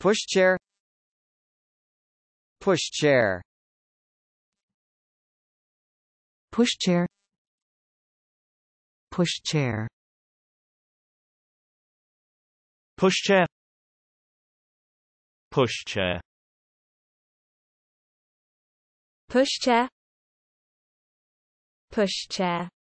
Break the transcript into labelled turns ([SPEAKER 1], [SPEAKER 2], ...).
[SPEAKER 1] pushchair pushchair pushchair pushchair pushchair pushchair pushchair pushchair